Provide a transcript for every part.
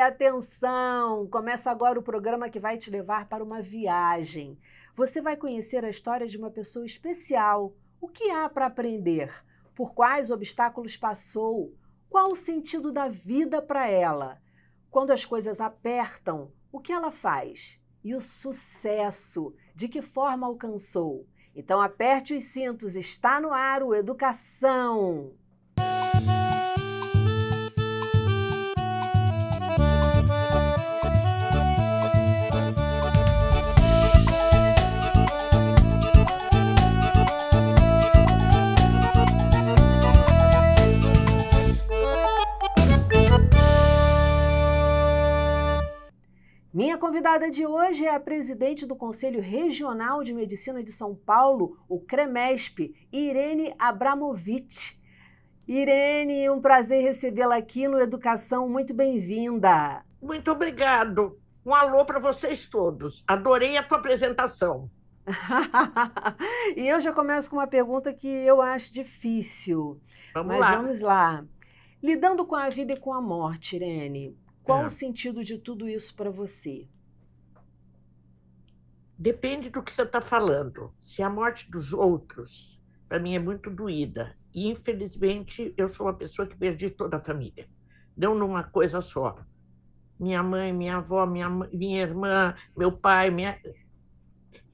atenção! Começa agora o programa que vai te levar para uma viagem. Você vai conhecer a história de uma pessoa especial. O que há para aprender? Por quais obstáculos passou? Qual o sentido da vida para ela? Quando as coisas apertam, o que ela faz? E o sucesso? De que forma alcançou? Então aperte os cintos, está no ar o Educação! Minha convidada de hoje é a presidente do Conselho Regional de Medicina de São Paulo, o CREMESP, Irene Abramovic. Irene, um prazer recebê-la aqui no Educação, muito bem-vinda. Muito obrigado. Um alô para vocês todos. Adorei a tua apresentação. e eu já começo com uma pergunta que eu acho difícil. Vamos Mas lá. vamos lá. Lidando com a vida e com a morte, Irene, qual é. o sentido de tudo isso para você? Depende do que você está falando. Se a morte dos outros, para mim, é muito doída. E, infelizmente, eu sou uma pessoa que perdi toda a família. Não numa coisa só. Minha mãe, minha avó, minha, minha irmã, meu pai. Minha...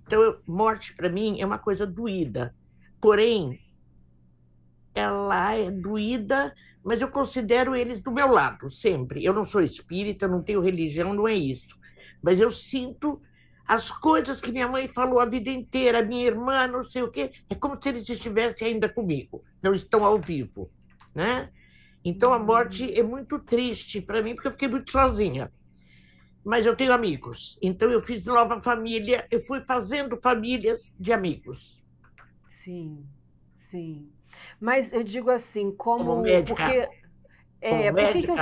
Então, eu, morte, para mim, é uma coisa doída. Porém, ela é doída mas eu considero eles do meu lado, sempre. Eu não sou espírita, não tenho religião, não é isso. Mas eu sinto as coisas que minha mãe falou a vida inteira, minha irmã, não sei o quê, é como se eles estivessem ainda comigo, não estão ao vivo, né? Então a morte é muito triste para mim porque eu fiquei muito sozinha. Mas eu tenho amigos, então eu fiz nova família, eu fui fazendo famílias de amigos. Sim, sim. Mas eu digo assim, como, como médica. Porque, é, como porque Eu...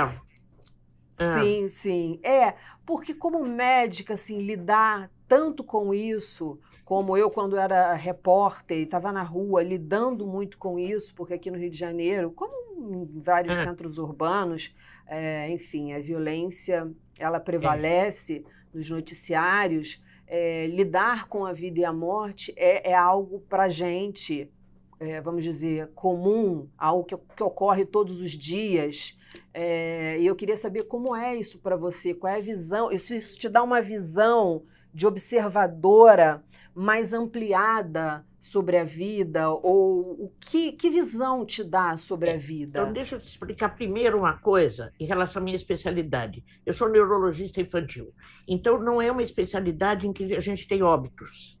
Ah. Sim, sim. É, porque como médica, assim, lidar tanto com isso, como eu quando era repórter e estava na rua lidando muito com isso, porque aqui no Rio de Janeiro, como em vários ah. centros urbanos, é, enfim, a violência ela é. prevalece é. nos noticiários. É, lidar com a vida e a morte é, é algo para gente é, vamos dizer, comum, algo que, que ocorre todos os dias. É, e eu queria saber como é isso para você, qual é a visão, se isso te dá uma visão de observadora mais ampliada sobre a vida ou o que, que visão te dá sobre a é, vida? Então, deixa eu te explicar primeiro uma coisa em relação à minha especialidade. Eu sou neurologista infantil, então não é uma especialidade em que a gente tem óbitos.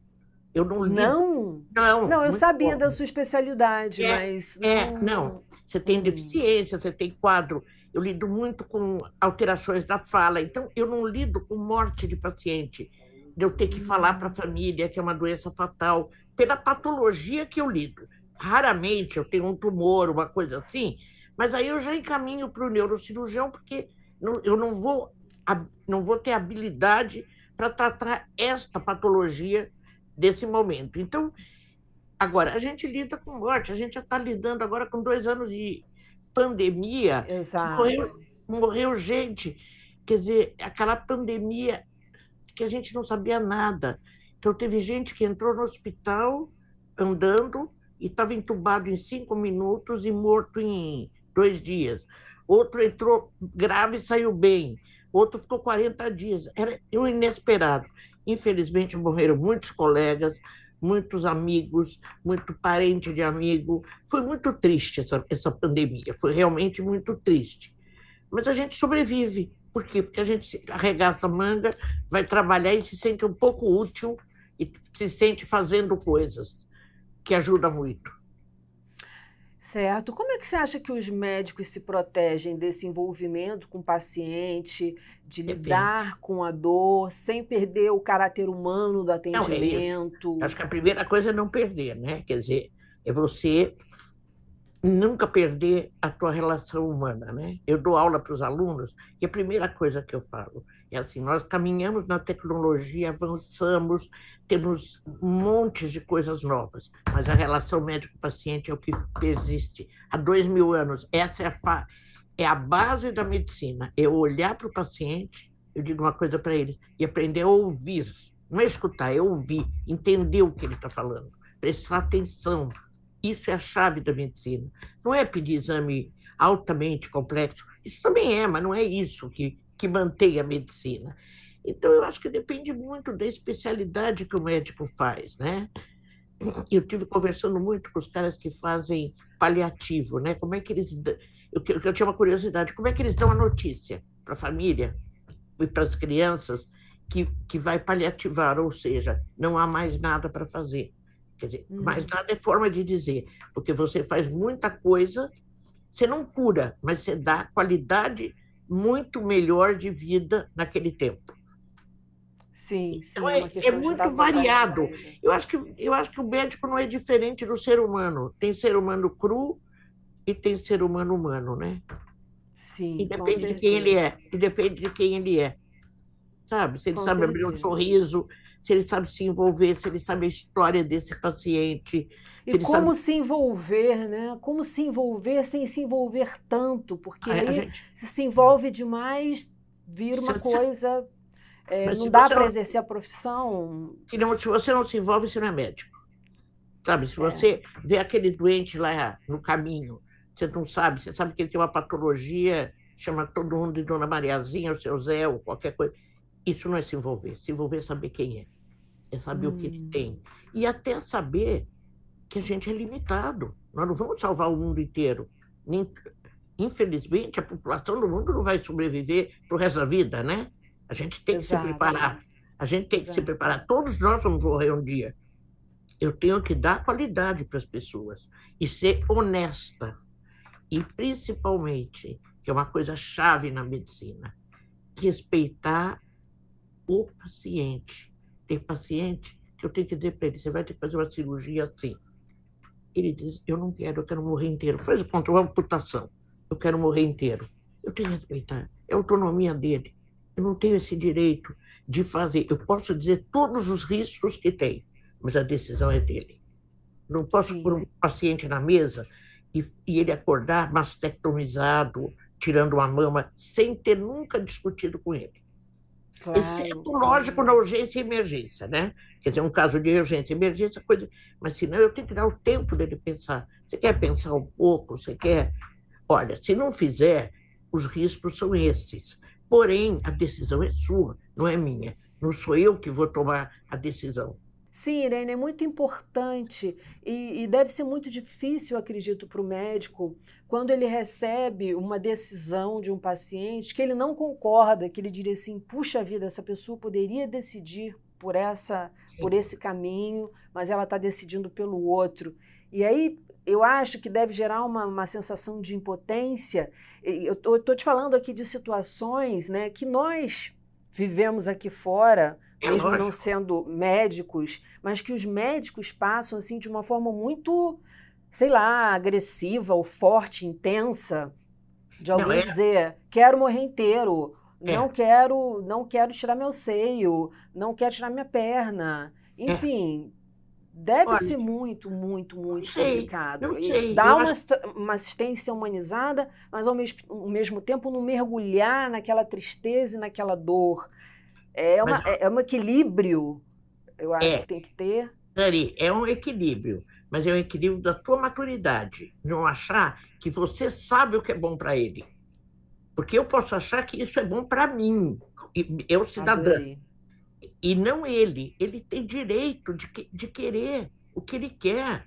Eu não li. Não? Não. Não, eu sabia da sua especialidade, é, mas. É, não. não. Você tem hum. deficiência, você tem quadro. Eu lido muito com alterações da fala, então eu não lido com morte de paciente, de eu ter que hum. falar para a família que é uma doença fatal, pela patologia que eu lido. Raramente eu tenho um tumor, uma coisa assim, mas aí eu já encaminho para o neurocirurgião, porque não, eu não vou, não vou ter habilidade para tratar esta patologia desse momento. Então, agora, a gente lida com morte, a gente já está lidando agora com dois anos de pandemia. Exato. Morreu, morreu gente. Quer dizer, aquela pandemia que a gente não sabia nada. Então, teve gente que entrou no hospital andando e estava entubado em cinco minutos e morto em dois dias. Outro entrou grave e saiu bem. Outro ficou 40 dias. Era inesperado. Infelizmente, morreram muitos colegas, muitos amigos, muito parente de amigo. Foi muito triste essa, essa pandemia, foi realmente muito triste. Mas a gente sobrevive. Por quê? Porque a gente arregaça a manga, vai trabalhar e se sente um pouco útil e se sente fazendo coisas, que ajuda muito. Certo. Como é que você acha que os médicos se protegem desse envolvimento com o paciente, de Depende. lidar com a dor, sem perder o caráter humano do atendimento? Não, é Acho que a primeira coisa é não perder, né? Quer dizer, é você nunca perder a tua relação humana, né? Eu dou aula para os alunos e a primeira coisa que eu falo, é assim, nós caminhamos na tecnologia, avançamos, temos montes de coisas novas, mas a relação médico-paciente é o que existe há dois mil anos. Essa é a, é a base da medicina. É eu olhar para o paciente, eu digo uma coisa para ele, e aprender a ouvir. Não é escutar, é ouvir, entender o que ele está falando, prestar atenção. Isso é a chave da medicina. Não é pedir exame altamente complexo. Isso também é, mas não é isso que que mantém a medicina. Então, eu acho que depende muito da especialidade que o médico faz, né? Eu tive conversando muito com os caras que fazem paliativo, né? Como é que eles. Eu, eu tinha uma curiosidade, como é que eles dão a notícia para a família e para as crianças que, que vai paliativar, ou seja, não há mais nada para fazer. Quer dizer, hum. mais nada é forma de dizer, porque você faz muita coisa, você não cura, mas você dá qualidade muito melhor de vida naquele tempo. Sim, então, sim. Então é, é, é muito variado. Eu acho, que, eu acho que o médico não é diferente do ser humano. Tem ser humano cru e tem ser humano humano, né? Sim. E depende de quem ele é. E depende de quem ele é. Sabe? Se ele com sabe certeza. abrir um sorriso, se ele sabe se envolver, se ele sabe a história desse paciente, e como se envolver, né? Como se envolver sem se envolver tanto, porque aí, gente... se se envolve demais, vira uma coisa. É, não dá para não... exercer a profissão. Se, não, se você não se envolve, você não é médico. Sabe, se é. você é. vê aquele doente lá no caminho, você não sabe, você sabe que ele tem uma patologia, chama todo mundo de Dona Mariazinha, ou seu Zé, ou qualquer coisa. Isso não é se envolver. Se envolver é saber quem é. É saber hum. o que ele hum. tem. E até saber que a gente é limitado. Nós não vamos salvar o mundo inteiro. Infelizmente, a população do mundo não vai sobreviver para o resto da vida, né? A gente tem Exato. que se preparar. A gente tem Exato. que se preparar. Todos nós vamos morrer um dia. Eu tenho que dar qualidade para as pessoas e ser honesta. E, principalmente, que é uma coisa chave na medicina, respeitar o paciente. Tem paciente que eu tenho que dizer para ele: você vai ter que fazer uma cirurgia assim ele diz: Eu não quero, eu quero morrer inteiro. Faz o controle uma amputação. Eu quero morrer inteiro. Eu tenho que respeitar. É a autonomia dele. Eu não tenho esse direito de fazer. Eu posso dizer todos os riscos que tem, mas a decisão é dele. Não posso pôr um paciente na mesa e, e ele acordar mastectomizado, tirando uma mama, sem ter nunca discutido com ele. É claro, Exceto, lógico, na urgência e emergência, né? Quer dizer, um caso de urgência e emergência, coisa... mas senão eu tenho que dar o tempo dele pensar. Você quer pensar um pouco? Você quer. Olha, se não fizer, os riscos são esses. Porém, a decisão é sua, não é minha. Não sou eu que vou tomar a decisão. Sim, Irene, é muito importante e, e deve ser muito difícil, acredito, para o médico, quando ele recebe uma decisão de um paciente que ele não concorda, que ele diria assim: puxa vida, essa pessoa poderia decidir por, essa, por esse caminho, mas ela está decidindo pelo outro. E aí eu acho que deve gerar uma, uma sensação de impotência. Eu estou te falando aqui de situações né, que nós vivemos aqui fora é mesmo não sendo médicos, mas que os médicos passam assim de uma forma muito, sei lá, agressiva ou forte, intensa, de alguém não, é... dizer: "Quero morrer inteiro, é. não quero, não quero tirar meu seio, não quero tirar minha perna". É. Enfim, deve ser muito, muito, muito sei, complicado. Sei, dar uma, acho... uma, assistência humanizada, mas ao mesmo, ao mesmo tempo não mergulhar naquela tristeza e naquela dor, é, uma, mas, é, é um equilíbrio, eu acho é, que tem que ter. Dani, é um equilíbrio, mas é um equilíbrio da tua maturidade. Não achar que você sabe o que é bom para ele. Porque eu posso achar que isso é bom para mim, eu cidadã. Adorei. E não ele. Ele tem direito de, de querer o que ele quer.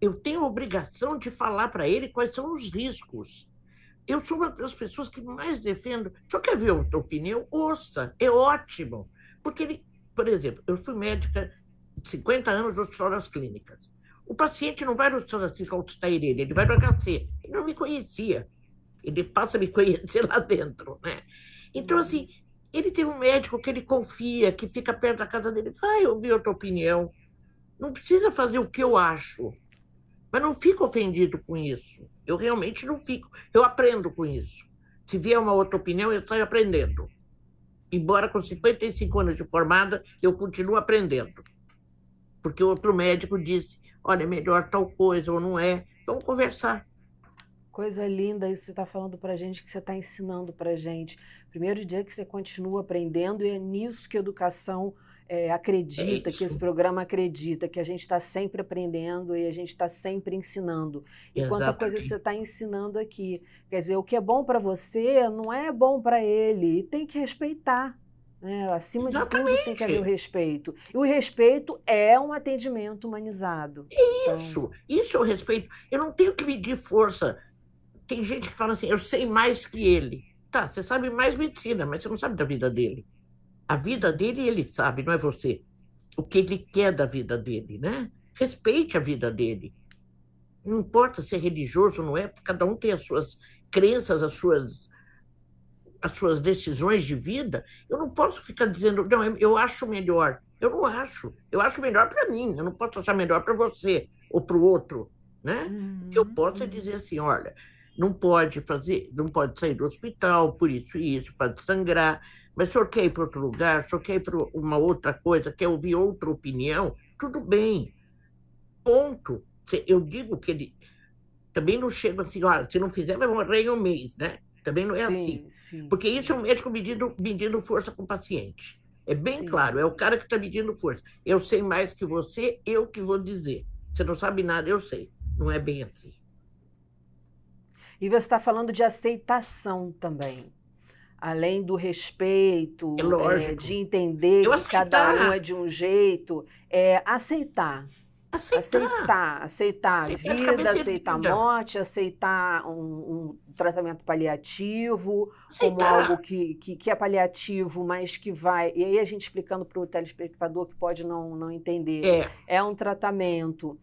Eu tenho obrigação de falar para ele quais são os riscos. Eu sou uma das pessoas que mais defendo. Só quer ver outra opinião? Ouça, é ótimo. Porque ele, por exemplo, eu fui médica de 50 anos no Hospital das Clínicas. O paciente não vai no Hospital das Clínicas ao Tairene, ele vai no HC. Ele não me conhecia. Ele passa a me conhecer lá dentro, né? Então, assim, ele tem um médico que ele confia, que fica perto da casa dele. Vai ouvir outra opinião. Não precisa fazer o que eu acho. Mas não fica ofendido com isso. Eu realmente não fico. Eu aprendo com isso. Se vier uma outra opinião, eu saio aprendendo. Embora com 55 anos de formada, eu continuo aprendendo. Porque outro médico disse: olha, é melhor tal coisa ou não é. Vamos conversar. Coisa linda isso que você está falando para gente, que você está ensinando para gente. Primeiro dia que você continua aprendendo e é nisso que educação é, é, acredita, é que esse programa acredita, que a gente está sempre aprendendo e a gente está sempre ensinando. E Exatamente. quanta coisa você está ensinando aqui. Quer dizer, o que é bom para você não é bom para ele. E tem que respeitar. Né? Acima Exatamente. de tudo tem que haver o respeito. E o respeito é um atendimento humanizado. Isso, então... isso é o respeito. Eu não tenho que medir força. Tem gente que fala assim, eu sei mais que ele. Tá, você sabe mais medicina, mas você não sabe da vida dele. A vida dele, ele sabe, não é você. O que ele quer da vida dele, né? Respeite a vida dele. Não importa se é religioso ou não é, porque cada um tem as suas crenças, as suas as suas decisões de vida, eu não posso ficar dizendo, não, eu acho melhor. Eu não acho. Eu acho melhor para mim. Eu não posso achar melhor para você ou para o outro, né? Uhum. Eu posso é dizer assim, olha, não pode fazer, não pode sair do hospital por isso e isso, pode sangrar, mas o senhor quer ir para outro lugar, o senhor quer ir para uma outra coisa, quer ouvir outra opinião, tudo bem. Ponto. Eu digo que ele também não chega assim, olha, ah, se não fizer, vai morrer em um mês, né? Também não é sim, assim. Sim, Porque isso é um médico medindo, medindo força com o paciente. É bem sim. claro, é o cara que está medindo força. Eu sei mais que você, eu que vou dizer. Você não sabe nada, eu sei. Não é bem assim. E você está falando de aceitação também além do respeito, é é, de entender eu que aceitar. cada um é de um jeito, é aceitar. Aceitar. Aceitar, aceitar, a vida, aceitar a morte, aceitar um, um tratamento paliativo, aceitar. como algo que, que, que, é paliativo, mas que vai. E aí a gente explicando para o telespectador que pode não, não entender. É, é um tratamento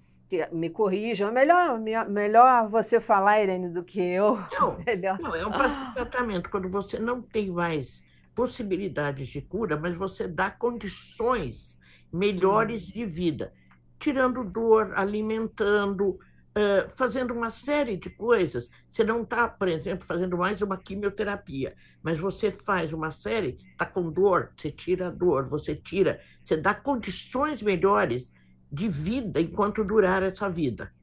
me corrijam. É melhor, melhor você falar, Irene, do que eu. Não, melhor. não é um tratamento. Quando você não tem mais possibilidades de cura, mas você dá condições melhores uhum. de vida, tirando dor, alimentando, uh, fazendo uma série de coisas. Você não está, por exemplo, fazendo mais uma quimioterapia, mas você faz uma série, está com dor, você tira a dor, você tira, você dá condições melhores de vida enquanto durar essa vida.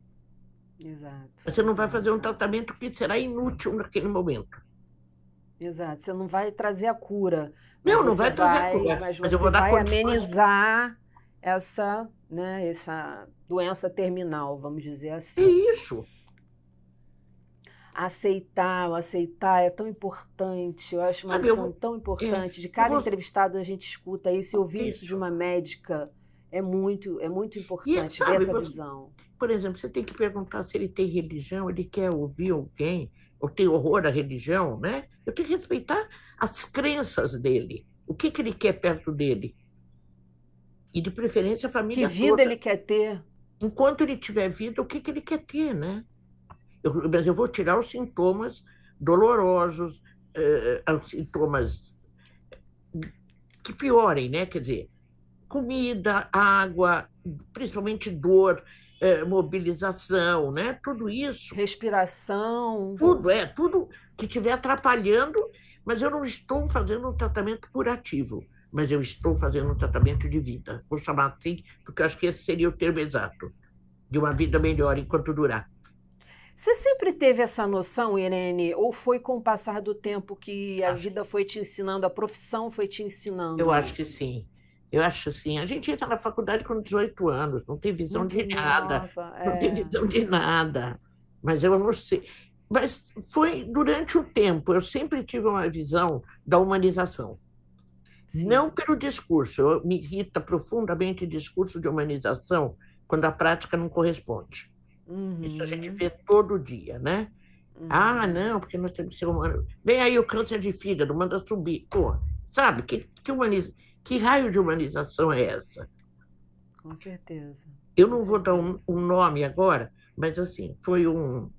Exato. Você não exato, vai fazer um tratamento que será inútil naquele momento. Exato. Você não vai trazer a cura. Não, não vai trazer vai, a cura. Mas, mas você vai amenizar essa, né, essa doença terminal, vamos dizer assim. É isso. Aceitar, aceitar é tão importante. Eu acho uma Sabe, lição é, eu, tão importante. É, de cada vou... entrevistado a gente escuta isso. Eu ouvi isso. isso de uma médica é muito, é muito importante essa visão. Por exemplo, você tem que perguntar se ele tem religião, ele quer ouvir alguém, ou tem horror à religião, né? Eu tenho que respeitar as crenças dele. O que, que ele quer perto dele? E de preferência a família. Que vida toda. ele quer ter? Enquanto ele tiver vida, o que, que ele quer ter, né? Eu, mas eu vou tirar os sintomas dolorosos, eh, eh, os sintomas que piorem, né? Quer dizer, comida, água, principalmente dor, é, mobilização, né? Tudo isso. Respiração. Tudo, é, tudo que estiver atrapalhando, mas eu não estou fazendo um tratamento curativo, mas eu estou fazendo um tratamento de vida. Vou chamar assim, porque eu acho que esse seria o termo exato, de uma vida melhor enquanto durar. Você sempre teve essa noção, Irene, ou foi com o passar do tempo que a acho. vida foi te ensinando, a profissão foi te ensinando? Eu acho que sim. Eu acho assim, a gente entra na faculdade com 18 anos, não tem visão Muito de nada, nova, é. não tem é. visão de nada. Mas eu não sei. Mas foi durante o tempo, eu sempre tive uma visão da humanização. Sim, não sim. pelo discurso, eu, me irrita profundamente o discurso de humanização quando a prática não corresponde. Uhum. Isso a gente uhum. vê todo dia, né? Ah, uhum. Ah, não, porque nós temos que ser humano. Vem aí o câncer de fígado, manda subir. Pô, sabe, que, que humaniza que raio de humanização é essa? Com certeza. Eu não vou dar um, um nome agora, mas assim, foi um,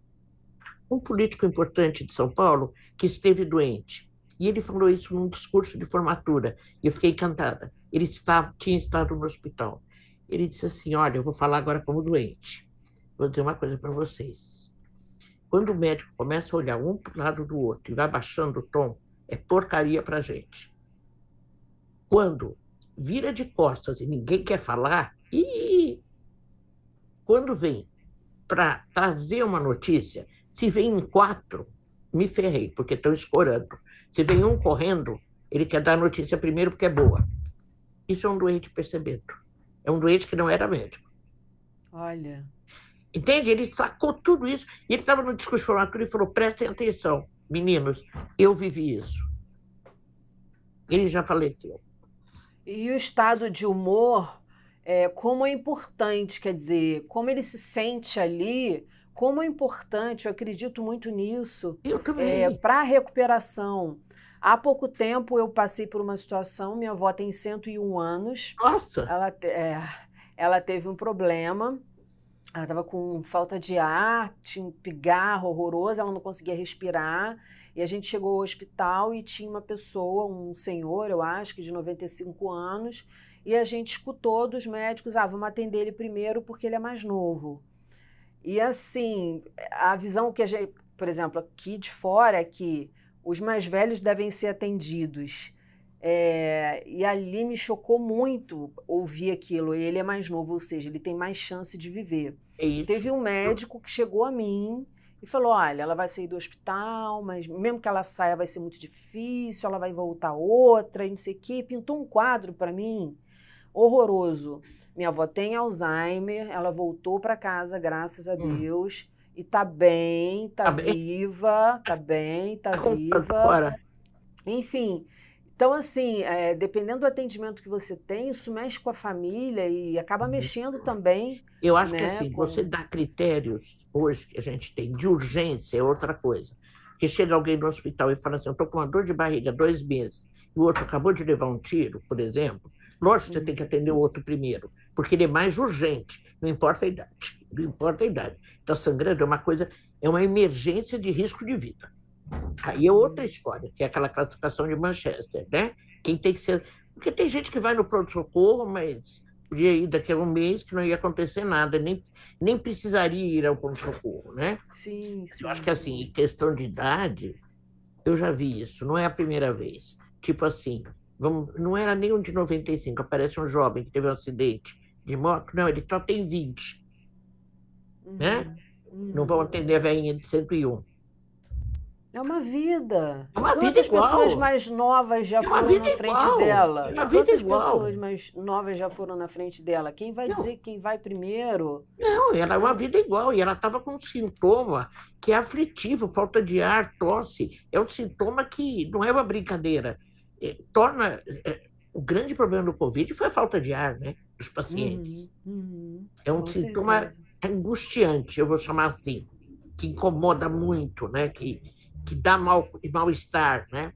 um político importante de São Paulo que esteve doente. E ele falou isso num discurso de formatura. E eu fiquei encantada. Ele estava, tinha estado no hospital. Ele disse assim: Olha, eu vou falar agora como doente. Vou dizer uma coisa para vocês. Quando o médico começa a olhar um para o lado do outro e vai baixando o tom, é porcaria para gente. Quando vira de costas e ninguém quer falar, e quando vem para trazer uma notícia, se vem um quatro, me ferrei, porque estão escorando. Se vem um correndo, ele quer dar a notícia primeiro porque é boa. Isso é um doente percebendo. É um doente que não era médico. Olha. Entende? Ele sacou tudo isso. E ele estava no discurso de formatura e falou: prestem atenção, meninos, eu vivi isso. Ele já faleceu. E o estado de humor, é, como é importante, quer dizer, como ele se sente ali, como é importante, eu acredito muito nisso. Eu também. É, Para a recuperação. Há pouco tempo eu passei por uma situação, minha avó tem 101 anos. Nossa! Ela, é, ela teve um problema, ela estava com falta de ar, tinha um pigarro horroroso, ela não conseguia respirar. E a gente chegou ao hospital e tinha uma pessoa, um senhor, eu acho, que de 95 anos, e a gente escutou dos médicos: ah, vamos atender ele primeiro porque ele é mais novo. E assim, a visão que a gente, por exemplo, aqui de fora é que os mais velhos devem ser atendidos. É, e ali me chocou muito ouvir aquilo. Ele é mais novo, ou seja, ele tem mais chance de viver. É isso. Teve um médico que chegou a mim e falou: olha, ela vai sair do hospital, mas mesmo que ela saia vai ser muito difícil, ela vai voltar outra e não sei o quê. Pintou um quadro para mim horroroso. Minha avó tem Alzheimer, ela voltou para casa, graças a hum. Deus, e tá bem, tá, tá viva, bem. tá bem, tá, tá viva. Enfim, então, assim, é, dependendo do atendimento que você tem, isso mexe com a família e acaba uhum. mexendo também. Eu acho né, que assim, com... você dá critérios hoje que a gente tem de urgência é outra coisa. Que chega alguém no hospital e fala assim, eu estou com uma dor de barriga dois meses, e o outro acabou de levar um tiro, por exemplo. Lógico que você tem que atender o uhum. outro primeiro, porque ele é mais urgente, não importa a idade. Não importa a idade. Está então, sangrando, é uma coisa, é uma emergência de risco de vida. Aí é outra história, que é aquela classificação de Manchester, né? Quem tem que ser. Porque tem gente que vai no pronto-socorro, mas podia ir daqui a um mês que não ia acontecer nada, nem, nem precisaria ir ao pronto-socorro, né? Sim, sim. Eu acho que, assim, em questão de idade, eu já vi isso, não é a primeira vez. Tipo assim, vamos, não era nenhum de 95, aparece um jovem que teve um acidente de moto, não, ele só tem 20, uhum. né? Uhum. Não vão uhum. atender a velhinha de 101. É uma vida. É uma Quantas vida igual. pessoas mais novas já é foram na frente igual. dela? É uma vida Quantas igual. pessoas mais novas já foram na frente dela? Quem vai não. dizer quem vai primeiro? Não, era uma vida igual. E ela estava com um sintoma que é aflitivo, falta de ar, tosse. É um sintoma que não é uma brincadeira. É, torna. É, o grande problema do Covid foi a falta de ar, né? Dos pacientes. Uhum, uhum. é um sintoma certeza. angustiante, eu vou chamar assim, que incomoda muito, né? Que, que dá mal e mal-estar, né?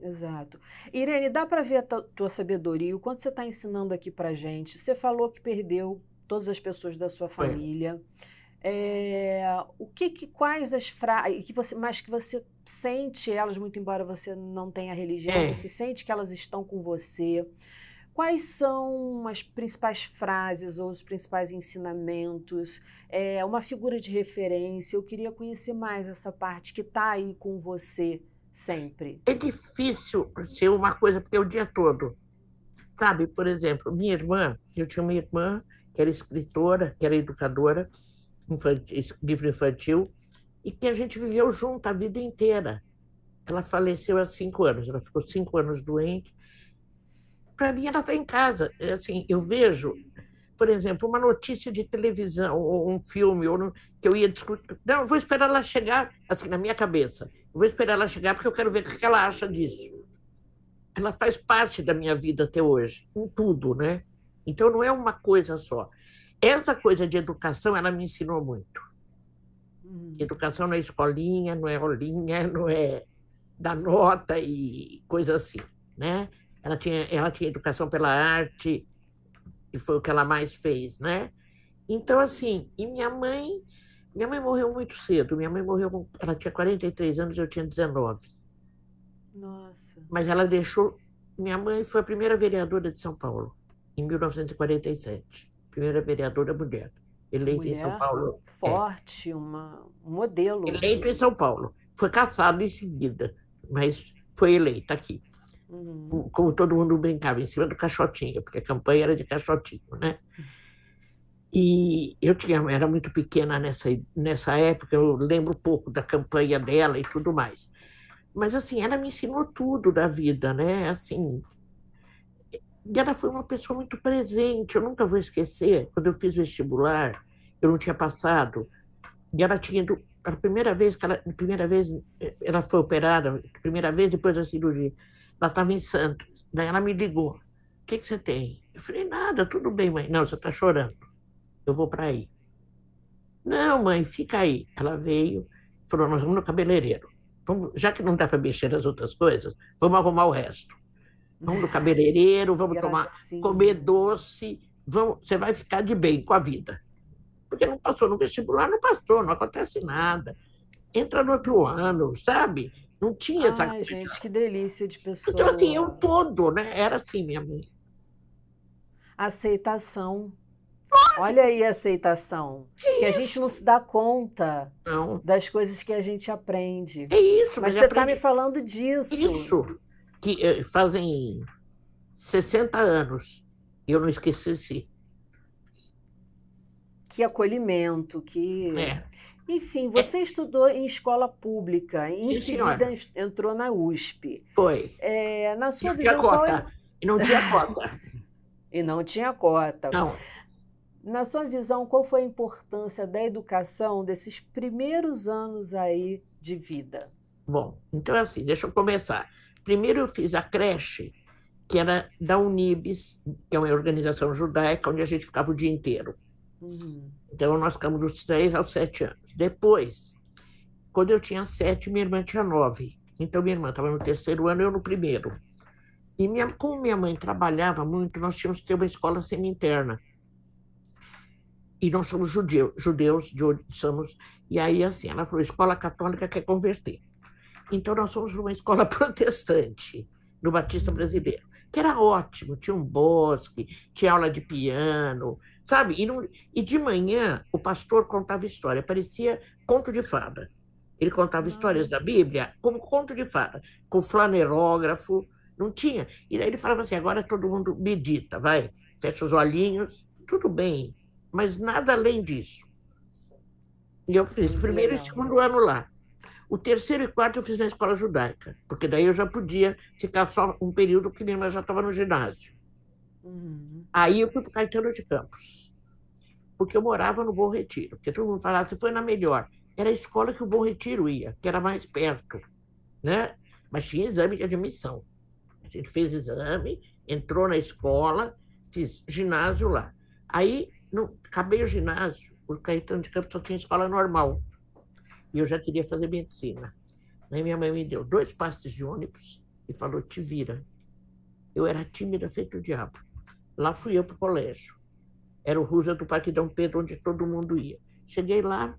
Exato. Irene, dá para ver a tua sabedoria, o quanto você está ensinando aqui para gente. Você falou que perdeu todas as pessoas da sua família. É, o que, que quais as frases que você mas que você sente elas muito embora você não tenha religião é. você sente que elas estão com você Quais são as principais frases ou os principais ensinamentos? É uma figura de referência. Eu queria conhecer mais essa parte que está aí com você sempre. É difícil ser uma coisa porque é o dia todo. Sabe, por exemplo, minha irmã, eu tinha uma irmã que era escritora, que era educadora, infantil, livro infantil, e que a gente viveu junto a vida inteira. Ela faleceu há cinco anos, ela ficou cinco anos doente, para mim ela está em casa. É assim, eu vejo, por exemplo, uma notícia de televisão ou um filme ou que eu ia discutir. Não, eu vou esperar ela chegar, assim, na minha cabeça. Eu vou esperar ela chegar porque eu quero ver o que ela acha disso. Ela faz parte da minha vida até hoje, em tudo, né? Então não é uma coisa só. Essa coisa de educação, ela me ensinou muito. Uhum. Educação não é escolinha, não é olinha não é da nota e coisa assim, né? Ela tinha, ela tinha educação pela arte, e foi o que ela mais fez, né? Então, assim, e minha mãe, minha mãe morreu muito cedo. Minha mãe morreu, ela tinha 43 anos, eu tinha 19. Nossa. Mas ela deixou. Minha mãe foi a primeira vereadora de São Paulo, em 1947. Primeira vereadora mulher. Eleita mulher em São Paulo. Forte, é. uma, um modelo. Eleita em São Paulo. Foi caçada em seguida, mas foi eleita aqui. Uhum. Como todo mundo brincava, em cima do caixotinho, porque a campanha era de caixotinho, né? E eu tinha, era muito pequena nessa, nessa época, eu lembro pouco da campanha dela e tudo mais. Mas, assim, ela me ensinou tudo da vida, né? Assim, e ela foi uma pessoa muito presente, eu nunca vou esquecer. Quando eu fiz vestibular, eu não tinha passado, e ela tinha ido, a primeira vez que ela, primeira vez, eh, ela foi operada, primeira vez depois da cirurgia. Ela estava em Santos. Daí ela me ligou: O que, que você tem? Eu falei: Nada, tudo bem, mãe. Não, você está chorando. Eu vou para aí. Não, mãe, fica aí. Ela veio, falou: Nós vamos no cabeleireiro. Vamos, já que não dá para mexer nas outras coisas, vamos arrumar o resto. Vamos no cabeleireiro, vamos Gracinha. tomar, comer doce, vamos, você vai ficar de bem com a vida. Porque não passou no vestibular, não passou, não acontece nada. Entra no outro ano, sabe? Não tinha essa Ai, coisa. gente, que delícia de tipo assim, é pessoa. Então, assim, eu todo, né? Era assim mesmo. Aceitação. Olha aí a aceitação. É que a gente não se dá conta não. das coisas que a gente aprende. É isso. Mas, mas você está é me falando disso. Isso. Que eh, fazem 60 anos. E eu não esqueci. Que acolhimento, que... É. Enfim, é. você é. estudou em escola pública, em Sim, seguida senhora. entrou na USP. Foi. É, na sua não visão, tinha é cota. Qual... E não tinha cota. e não tinha cota. Não. Na sua visão, qual foi a importância da educação desses primeiros anos aí de vida? Bom, então é assim, deixa eu começar. Primeiro eu fiz a creche, que era da Unibis, que é uma organização judaica onde a gente ficava o dia inteiro. Uhum. Então, nós ficamos dos três aos sete anos. Depois, quando eu tinha sete, minha irmã tinha nove. Então, minha irmã estava no terceiro ano, eu no primeiro. E minha, como minha mãe trabalhava muito, nós tínhamos que ter uma escola semi-interna. E nós somos judeus, judeus de onde somos. E aí, assim, ela falou: escola católica quer converter. Então, nós fomos para uma escola protestante, no Batista Brasileiro, que era ótimo. Tinha um bosque, tinha aula de piano, Sabe? E, não, e de manhã o pastor contava história, parecia conto de fada. Ele contava Nossa. histórias da Bíblia como conto de fada, com flanerógrafo, não tinha. E daí ele falava assim: agora todo mundo medita, vai, fecha os olhinhos, tudo bem, mas nada além disso. E eu fiz primeiro legal. e segundo ano lá. O terceiro e quarto eu fiz na escola judaica, porque daí eu já podia ficar só um período que minha irmã já estava no ginásio. Uhum. Aí eu fui para Caetano de Campos, porque eu morava no Bom Retiro, porque todo mundo falava, você foi na melhor. Era a escola que o Bom Retiro ia, que era mais perto, né? Mas tinha exame de admissão. A gente fez exame, entrou na escola, fiz ginásio lá. Aí, no, acabei o ginásio, o Caetano de Campos só tinha escola normal. E eu já queria fazer medicina. Aí minha mãe me deu dois passes de ônibus e falou: te vira. Eu era tímida, feito o diabo. Lá fui eu para o colégio. Era o Rusa do Parque Dom Pedro, onde todo mundo ia. Cheguei lá,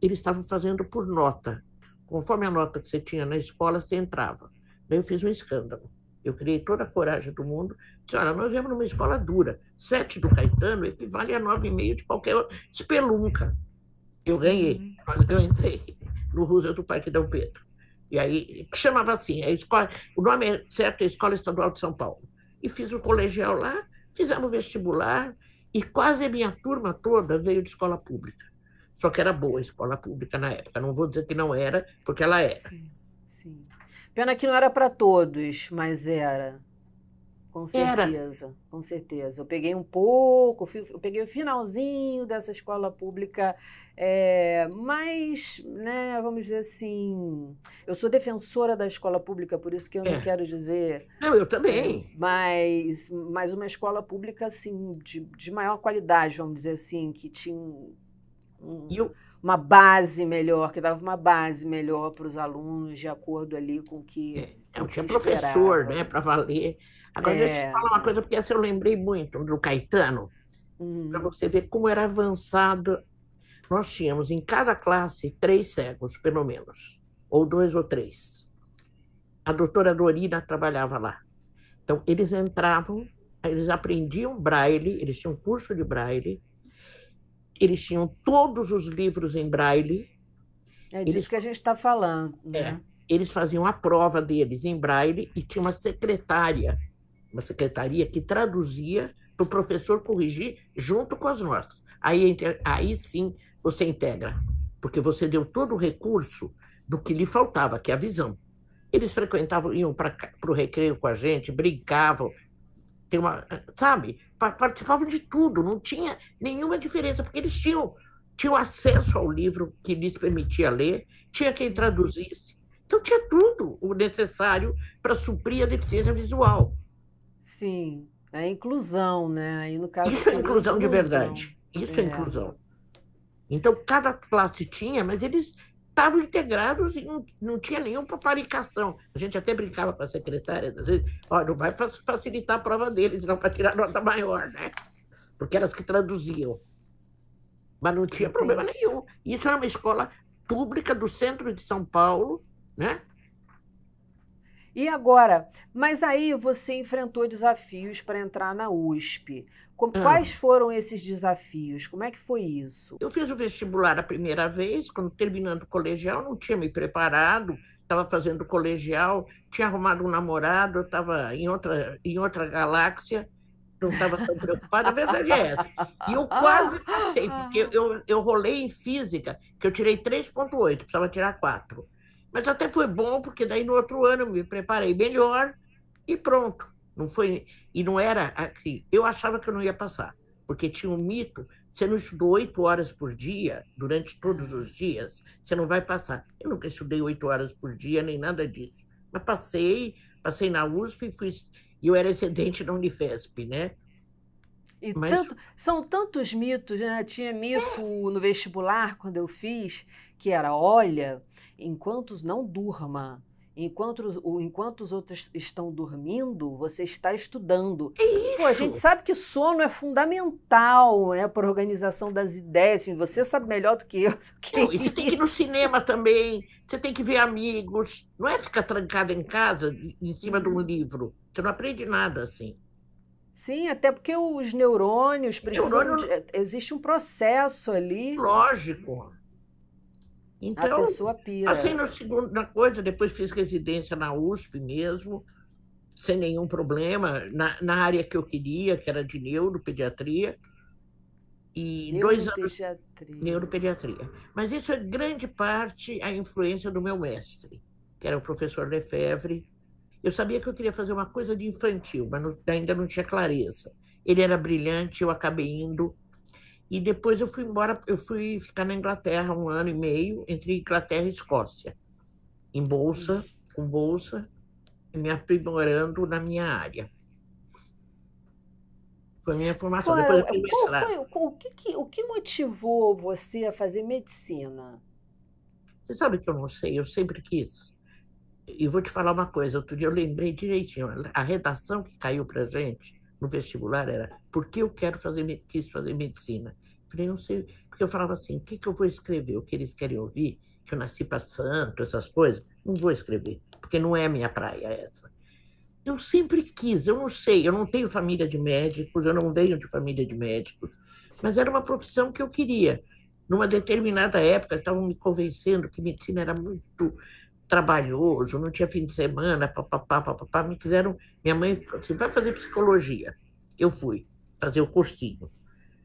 eles estavam fazendo por nota. Conforme a nota que você tinha na escola, você entrava. Daí eu fiz um escândalo. Eu criei toda a coragem do mundo. Disse, olha, nós viemos numa escola dura. Sete do Caetano equivale a nove e meio de qualquer espelunca. Eu ganhei. Uhum. Eu entrei no Roosevelt do Parque Dom Pedro. E aí, que chamava assim, a escola, o nome certo é Escola Estadual de São Paulo. E fiz o um colegial lá, Fizemos vestibular e quase a minha turma toda veio de escola pública. Só que era boa a escola pública na época. Não vou dizer que não era, porque ela era. Sim, sim. Pena que não era para todos, mas era. Com certeza, Era. com certeza. Eu peguei um pouco, eu peguei o finalzinho dessa escola pública, é, mas, né, vamos dizer assim, eu sou defensora da escola pública, por isso que eu não é. quero dizer. Não, eu também. Né, mas, mas uma escola pública, assim, de, de maior qualidade, vamos dizer assim, que tinha um, eu... uma base melhor, que dava uma base melhor para os alunos, de acordo ali com que. É, é o que, que é professor, esperava. né, para valer. Agora, é... deixa eu te é. falar uma coisa, porque essa eu lembrei muito do Caetano, hum. para você ver como era avançado. Nós tínhamos em cada classe três cegos, pelo menos, ou dois ou três. A doutora Dorina trabalhava lá. Então, eles entravam, eles aprendiam braille, eles tinham curso de braille, eles tinham todos os livros em braille. É disso eles... que a gente está falando. É, né? É, eles faziam a prova deles em braille e tinha uma secretária uma secretaria que traduzia para o professor corrigir junto com as nossas. Aí, aí sim você integra, porque você deu todo o recurso do que lhe faltava, que é a visão. Eles frequentavam, iam para o recreio com a gente, brincavam, tem uma, sabe, participavam de tudo, não tinha nenhuma diferença, porque eles tinham, tinham acesso ao livro que lhes permitia ler, tinha quem traduzisse. Então tinha tudo o necessário para suprir a deficiência visual. Sim, a inclusão, né? Aí no caso Isso é inclusão, inclusão de verdade. Isso é. é inclusão. Então, cada classe tinha, mas eles estavam integrados e não, não tinha nenhuma paparicação. A gente até brincava para a secretária, às vezes, ó, não vai facilitar a prova deles, não, para tirar nota maior, né? Porque elas que traduziam. Mas não tinha problema nenhum. Isso era uma escola pública do centro de São Paulo, né? E agora? Mas aí você enfrentou desafios para entrar na USP. Ah. Quais ah. foram esses desafios? Como é que foi isso? Eu fiz o vestibular a primeira vez, quando terminando o colegial, não tinha me preparado, estava fazendo colegial, tinha arrumado um namorado, estava em outra, em outra galáxia, não estava tão preocupada, a verdade é essa. E eu quase passei, porque eu, eu rolei em física, que eu tirei 3,8, precisava tirar 4. Mas até foi bom, porque daí no outro ano eu me preparei melhor e pronto. Não foi e não era aqui. Eu achava que eu não ia passar, porque tinha um mito. Você não estudou oito horas por dia durante todos os dias, você não vai passar. Eu nunca estudei oito horas por dia nem nada disso. Mas passei, passei na USP e fui. Eu era excedente da Unifesp, né? E Mas... tanto, são tantos mitos, né? Tinha mito no vestibular, quando eu fiz, que era: olha, enquanto não durma, enquanto, enquanto os outros estão dormindo, você está estudando. É isso. Pô, a gente sabe que sono é fundamental né, para a organização das ideias. Você sabe melhor do que eu. que não, é, e você tem que ir no cinema também, você tem que ver amigos. Não é ficar trancado em casa, em cima de um uhum. livro. Você não aprende nada assim. Sim, até porque os neurônios precisam. Neurônio... De, é, existe um processo ali. Lógico. Então, a pessoa pira. Assim, na segunda coisa, depois fiz residência na USP mesmo, sem nenhum problema, na, na área que eu queria, que era de neuropediatria. E neuropediatria. dois anos. Neuropediatria. Mas isso é grande parte a influência do meu mestre, que era o professor Lefebvre, eu sabia que eu queria fazer uma coisa de infantil, mas não, ainda não tinha clareza. Ele era brilhante, eu acabei indo. E depois eu fui embora, eu fui ficar na Inglaterra um ano e meio, entre Inglaterra e Escócia, em bolsa, com bolsa, me aprimorando na minha área. Foi minha formação. Qual, Depois eu é fui qual foi, o, que, que, o que motivou você a fazer medicina? Você sabe que eu não sei, eu sempre quis. E vou te falar uma coisa, outro dia eu lembrei direitinho, a redação que caiu para gente no vestibular era por que eu quero fazer, quis fazer medicina? Eu falei, não sei, porque eu falava assim, o que, que eu vou escrever? O que eles querem ouvir? Que eu nasci para santo, essas coisas? Não vou escrever, porque não é minha praia essa. Eu sempre quis, eu não sei, eu não tenho família de médicos, eu não venho de família de médicos, mas era uma profissão que eu queria. Numa determinada época, estavam me convencendo que medicina era muito trabalhoso, não tinha fim de semana, papapá, papapá, me quiseram, minha mãe assim, vai fazer psicologia. Eu fui fazer o cursinho.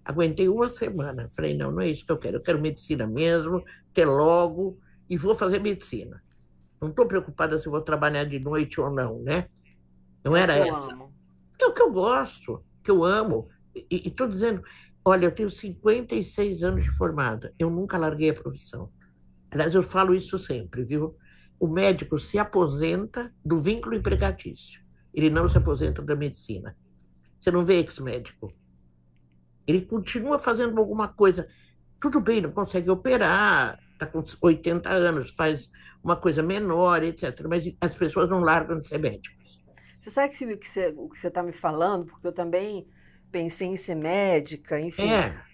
Aguentei uma semana, falei, não, não é isso que eu quero, eu quero medicina mesmo, ter logo, e vou fazer medicina. Não estou preocupada se vou trabalhar de noite ou não, né? Não era eu essa. Amo. É o que eu gosto, que eu amo. E estou dizendo, olha, eu tenho 56 anos de formada, eu nunca larguei a profissão. Aliás, eu falo isso sempre, viu? o médico se aposenta do vínculo empregatício. Ele não se aposenta da medicina. Você não vê ex-médico. Ele continua fazendo alguma coisa. Tudo bem, não consegue operar, está com 80 anos, faz uma coisa menor, etc. Mas as pessoas não largam de ser médicos. Você sabe que o que você está me falando, porque eu também pensei em ser médica, enfim. É.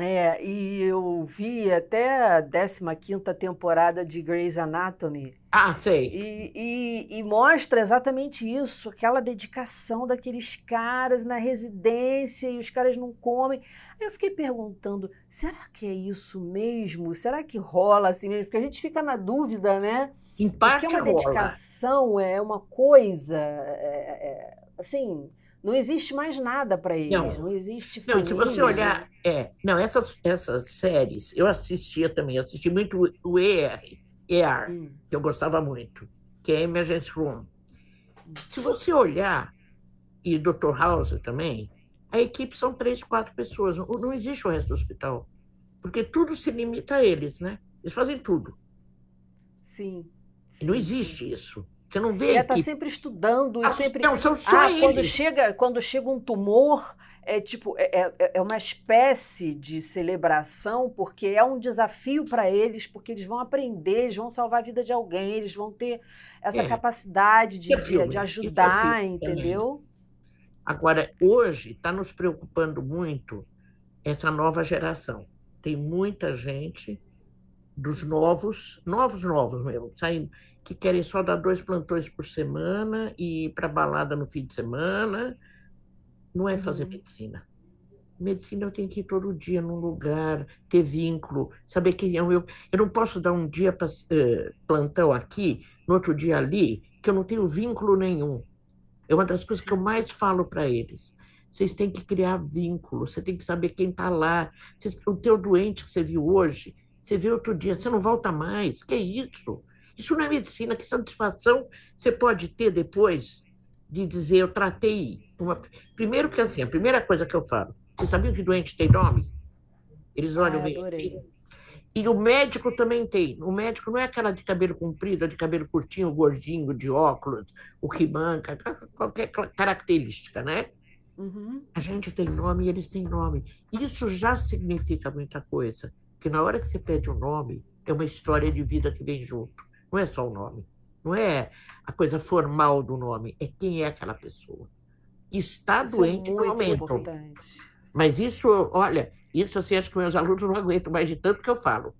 É, e eu vi até a 15 temporada de Grey's Anatomy. Ah, sei. E, e, e, mostra exatamente isso, aquela dedicação daqueles caras na residência e os caras não comem. Aí eu fiquei perguntando, será que é isso mesmo? Será que rola assim mesmo? Porque a gente fica na dúvida, né? Em é parte Porque uma rola. dedicação é uma coisa, é, é, assim não existe mais nada para eles, não, não existe família. Não, se você olhar, é, não, essas, essas séries, eu assistia também, assisti muito o ER, ER hum. que eu gostava muito, que é Emergency Room. Se você olhar, e Dr. House também, a equipe são três, quatro pessoas, não existe o resto do hospital, porque tudo se limita a eles, né? Eles fazem tudo. Sim. sim não existe sim. isso. Você não vê. É, que... tá sempre estudando. ah, Sempre... Não, são só ah, Quando chega, quando chega um tumor, é tipo é é, é, é uma espécie de celebração porque é um desafio para eles porque eles vão aprender eles vão salvar a vida de alguém eles vão ter essa é. capacidade de, é de, ajudar entendeu agora hoje está nos preocupando muito essa nova geração tem muita gente dos novos novos novos mesmo saindo que querem só dar dois plantões por semana e ir para balada no fim de semana. Não é fazer uhum. medicina. Medicina eu tenho que ir todo dia num lugar, ter vínculo, saber quem é o meu. Eu não posso dar um dia pra, uh, plantão aqui, no outro dia ali, que eu não tenho vínculo nenhum. É uma das coisas que eu mais falo para eles. Vocês têm que criar vínculo, você tem que saber quem está lá. Cês, o teu doente que você viu hoje, você viu outro dia, você não volta mais. Que isso? Isso não é medicina, que satisfação você pode ter depois de dizer eu tratei uma... Primeiro que assim, a primeira coisa que eu falo, você sabia que doente tem nome? Eles olham bem. Ah, meio assim. E o médico também tem. O médico não é aquela de cabelo comprido, de cabelo curtinho, gordinho, de óculos, o que manca, qualquer característica, né? Uhum. A gente tem nome e eles têm nome. Isso já significa muita coisa. Que na hora que você pede um nome, é uma história de vida que vem junto. Não é só o nome, não é a coisa formal do nome, é quem é aquela pessoa. Que está isso é doente é no momento. Importante. Mas isso, olha, isso assim, acho que meus alunos não aguentam mais de tanto que eu falo.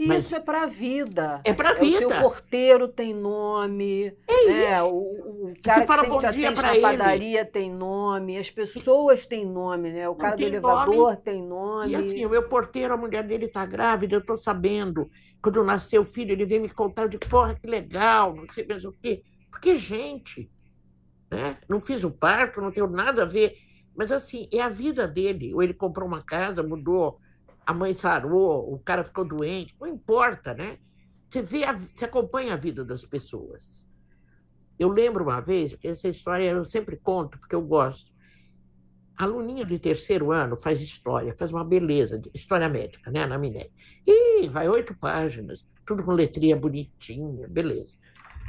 E Mas isso é para a vida. É para a vida. É, o teu porteiro tem nome. É, é O, o cara que sempre te atende padaria tem nome. As pessoas têm nome, né? O cara do elevador nome. tem nome. E assim, o meu porteiro, a mulher dele está grávida, eu estou sabendo. Quando nasceu o filho, ele veio me contar. de porra, que legal, não sei mais o quê. Porque, gente, né? não fiz o parto, não tenho nada a ver. Mas assim, é a vida dele. Ou ele comprou uma casa, mudou a mãe sarou, o cara ficou doente, não importa, né? Você, vê a, você acompanha a vida das pessoas. Eu lembro uma vez, porque essa história eu sempre conto, porque eu gosto. Aluninho de terceiro ano faz história, faz uma beleza, de história médica, né, na Miné. E vai oito páginas, tudo com letrinha bonitinha, beleza.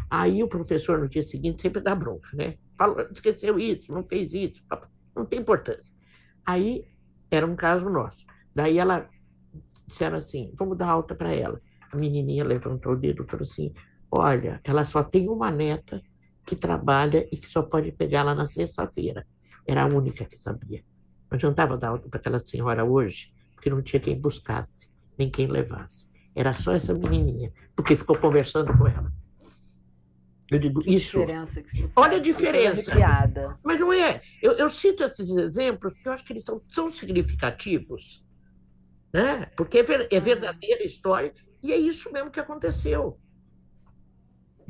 Aí o professor no dia seguinte sempre dá bronca, né? Fala, esqueceu isso, não fez isso, não tem importância. Aí era um caso nosso. Daí ela disseram assim: vamos dar alta para ela. A menininha levantou o dedo e falou assim: olha, ela só tem uma neta que trabalha e que só pode pegar la na sexta-feira. Era a única que sabia. Não adiantava dar alta para aquela senhora hoje, porque não tinha quem buscasse, nem quem levasse. Era só essa menininha, porque ficou conversando com ela. Eu digo, que isso. Diferença que olha a diferença. Mas não é. Eu, eu cito esses exemplos porque eu acho que eles são, são significativos né? Porque é, é verdadeira história e é isso mesmo que aconteceu.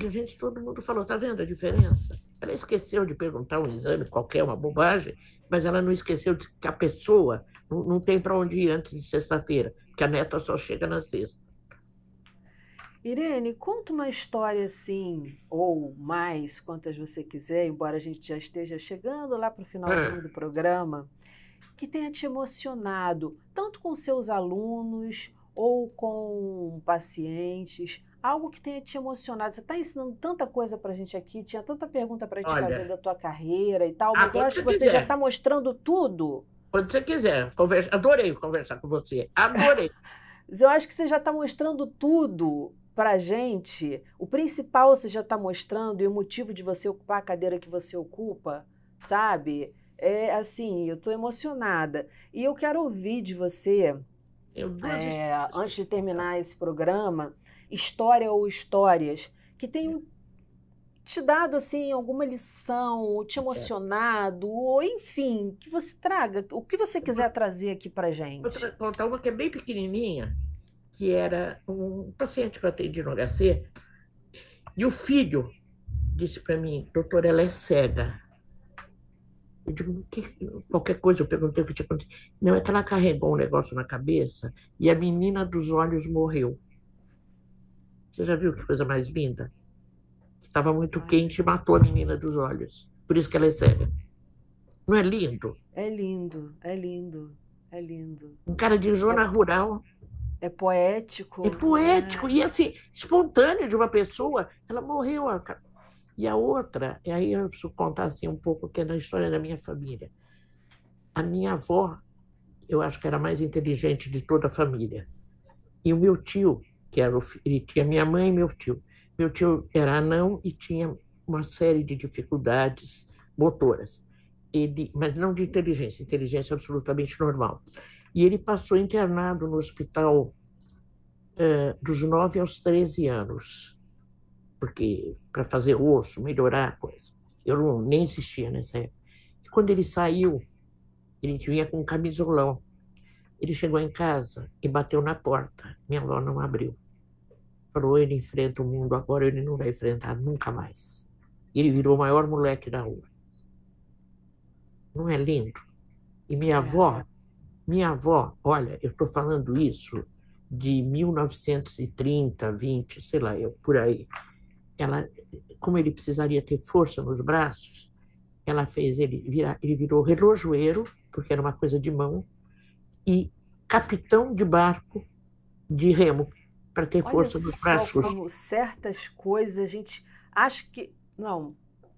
E a gente, todo mundo falou, tá vendo a diferença? Ela esqueceu de perguntar um exame, qualquer uma bobagem, mas ela não esqueceu de que a pessoa não, não tem para onde ir antes de sexta-feira, que a neta só chega na sexta. Irene, conta uma história assim, ou mais, quantas você quiser, embora a gente já esteja chegando lá para o finalzinho é. do programa que tenha te emocionado, tanto com seus alunos ou com pacientes, algo que tenha te emocionado. Você está ensinando tanta coisa para a gente aqui, tinha tanta pergunta para te Olha, fazer da tua carreira e tal, mas eu acho que você já está mostrando tudo. Quando você quiser, conversa, adorei conversar com você, adorei. eu acho que você já está mostrando tudo para a gente. O principal você já está mostrando e o motivo de você ocupar a cadeira que você ocupa, sabe? É assim, eu estou emocionada. E eu quero ouvir de você, eu, é, antes de terminar esse programa, história ou histórias que tenham te dado assim alguma lição, te é. emocionado, é. ou enfim, que você traga o que você quiser vou, trazer aqui para gente. Vou contar uma que é bem pequenininha, que era um paciente que eu atendi no HC, e o filho disse para mim, doutora, ela é cega. Eu digo, que, qualquer coisa, eu perguntei o que tinha acontecido. Não, é que ela carregou um negócio na cabeça e a menina dos olhos morreu. Você já viu que coisa mais linda? Estava muito quente e matou a menina dos olhos. Por isso que ela é séria Não é lindo? É lindo, é lindo, é lindo. Um cara de é zona é, rural. É poético. É poético, é. e assim, espontâneo de uma pessoa. Ela morreu, a e a outra, e aí eu preciso contar assim, um pouco que é da história da minha família. A minha avó, eu acho que era a mais inteligente de toda a família. E o meu tio, que era o, ele tinha minha mãe e meu tio. Meu tio era anão e tinha uma série de dificuldades motoras. Ele, mas não de inteligência, inteligência absolutamente normal. E ele passou internado no hospital uh, dos 9 aos 13 anos porque para fazer osso, melhorar a coisa. Eu não, nem existia nessa época. E quando ele saiu, ele vinha com um camisolão. Ele chegou em casa e bateu na porta. Minha avó não abriu. Falou: ele enfrenta o mundo agora, ele não vai enfrentar nunca mais. E ele virou o maior moleque da rua. Não é lindo? E minha é. avó, minha avó, olha, eu estou falando isso de 1930, 20, sei lá, eu por aí ela, como ele precisaria ter força nos braços, ela fez ele virar, ele virou relojoeiro, porque era uma coisa de mão, e capitão de barco de remo, para ter Olha força nos braços. Como certas coisas a gente acha que. Não,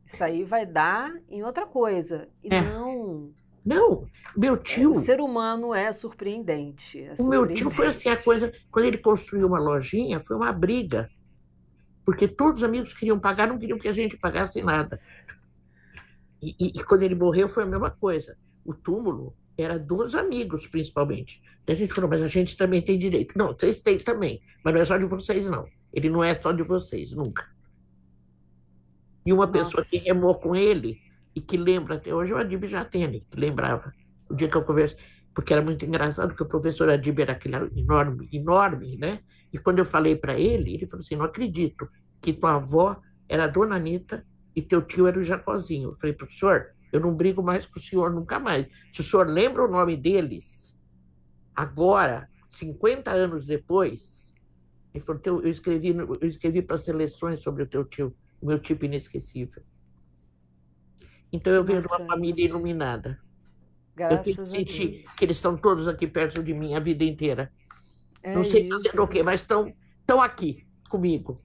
isso aí vai dar em outra coisa. E é. não. Não, meu tio. O ser humano é surpreendente, é surpreendente. O meu tio foi assim: a coisa. Quando ele construiu uma lojinha, foi uma briga porque todos os amigos queriam pagar, não queriam que a gente pagasse nada. E, e, e quando ele morreu foi a mesma coisa. O túmulo era dos amigos, principalmente. E a gente falou, mas a gente também tem direito. Não, vocês têm também, mas não é só de vocês, não. Ele não é só de vocês, nunca. E uma Nossa. pessoa que remou com ele e que lembra até hoje é o Adib Jatene, que lembrava. O dia que eu conversei, porque era muito engraçado que o professor Adib era aquele enorme, enorme, né? E quando eu falei para ele, ele falou assim: "Não acredito que tua avó era a dona Anita e teu tio era o Jacozinho". Eu falei: "Professor, eu não brigo mais com o senhor nunca mais. Se o senhor lembra o nome deles, agora, 50 anos depois, ele falou: "Eu escrevi, eu escrevi para seleções sobre o teu tio, o meu tipo inesquecível". Então eu venho de uma família iluminada. Graças eu tenho que sentir que eles estão todos aqui perto de mim a vida inteira. É não sei fazendo o quê, mas estão estão aqui comigo.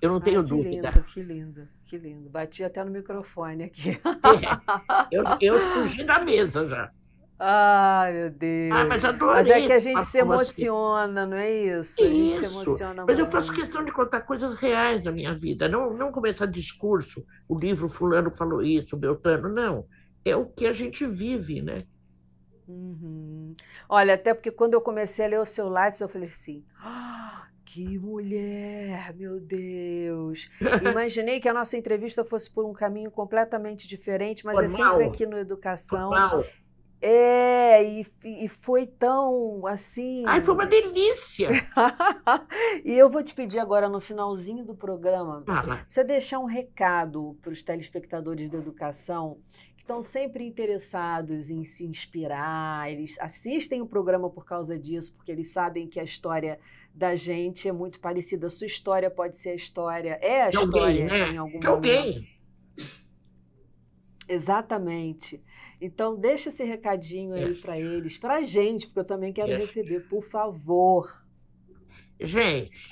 Eu não Ai, tenho que dúvida. Lindo, que lindo, que lindo. Bati até no microfone aqui. É, eu, fugi da mesa já. Ai, meu Deus. Ah, mas, mas, é que a gente se emociona, não é isso? A gente isso. se emociona Mas muito. eu faço questão de contar coisas reais da minha vida, não, não começar discurso, o livro fulano falou isso, o Beltano, não é o que a gente vive, né? Uhum. Olha, até porque quando eu comecei a ler o seu Lattes, eu falei assim: ah, que mulher, meu Deus! Imaginei que a nossa entrevista fosse por um caminho completamente diferente, mas é sempre aqui no Educação. É, e, e, foi tão assim. Ai, foi uma delícia! e eu vou te pedir agora, no finalzinho do programa, Fala. você deixar um recado para os telespectadores da educação estão sempre interessados em se inspirar, eles assistem o programa por causa disso, porque eles sabem que a história da gente é muito parecida. sua história pode ser a história, é a história alguém, né? em algum de momento. Alguém. Exatamente. Então, deixa esse recadinho aí para eles, para a gente, porque eu também quero receber, por favor. Gente,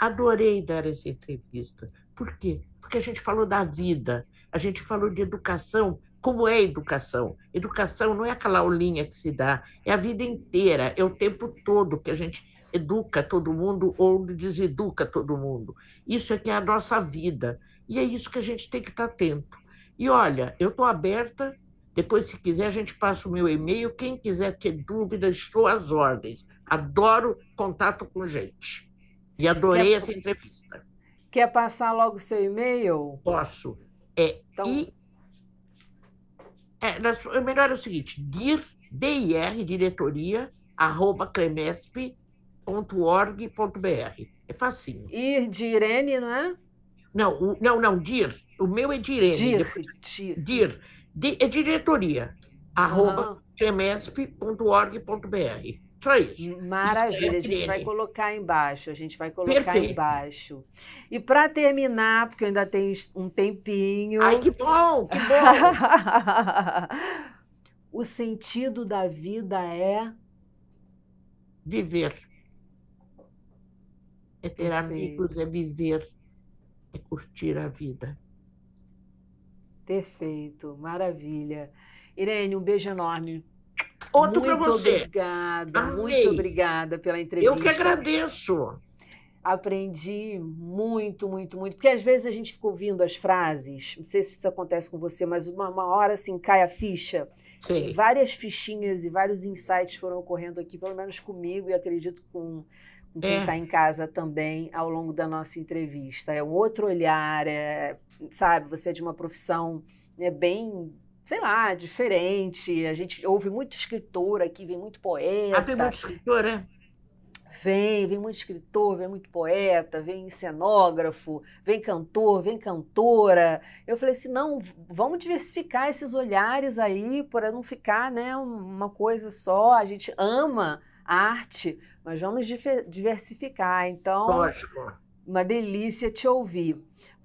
adorei dar essa entrevista. Por quê? Porque a gente falou da vida, a gente falou de educação como é a educação. Educação não é aquela aulinha que se dá, é a vida inteira, é o tempo todo que a gente educa todo mundo ou deseduca todo mundo. Isso é que é a nossa vida. E é isso que a gente tem que estar tá atento. E olha, eu estou aberta. Depois, se quiser, a gente passa o meu e-mail. Quem quiser ter dúvidas, estou às ordens. Adoro contato com gente. E adorei quer, essa entrevista. Quer passar logo o seu e-mail? Posso. É então... É, nós, o melhor é o seguinte: dir, dir, diretoria, arroba cremesp.org.br. É facinho. Ir de Irene, não é? Não, o, não, não, dir. O meu é de Irene. Dir. dir. dir. De, é diretoria, arroba cremesp.org.br. Hum, isso. Maravilha, é a gente vai colocar embaixo, a gente vai colocar Perfeito. embaixo. E para terminar, porque eu ainda tenho um tempinho. Ai, que bom, que bom. o sentido da vida é viver. É ter Perfeito. amigos, é viver, é curtir a vida. Perfeito, maravilha. Irene, um beijo enorme. Outro para você. Muito obrigada, Amei. muito obrigada pela entrevista. Eu que agradeço. Aprendi muito, muito, muito. Porque às vezes a gente fica ouvindo as frases, não sei se isso acontece com você, mas uma, uma hora assim cai a ficha. Sim. Várias fichinhas e vários insights foram ocorrendo aqui, pelo menos comigo e acredito com quem está é. Tá em casa também ao longo da nossa entrevista. É um outro olhar, é, sabe? Você é de uma profissão é bem sei lá, diferente. A gente ouve muito escritor aqui, vem muito poeta. Ah, tem muito escritor, é? Vem, vem muito escritor, vem muito poeta, vem cenógrafo, vem cantor, vem cantora. Eu falei assim, não, vamos diversificar esses olhares aí para não ficar, né, uma coisa só. A gente ama a arte, mas vamos diversificar. Então, Lógico. uma delícia te ouvir.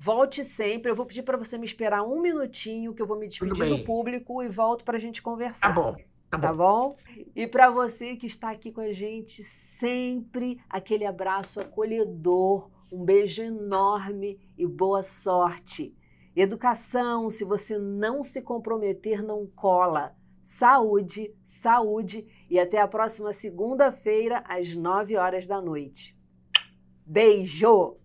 Volte sempre. Eu vou pedir para você me esperar um minutinho, que eu vou me despedir do público e volto para a gente conversar. Tá bom. Tá bom. Tá bom? E para você que está aqui com a gente, sempre aquele abraço acolhedor, um beijo enorme e boa sorte. Educação, se você não se comprometer, não cola. Saúde, saúde e até a próxima segunda-feira às 9 horas da noite. Beijo!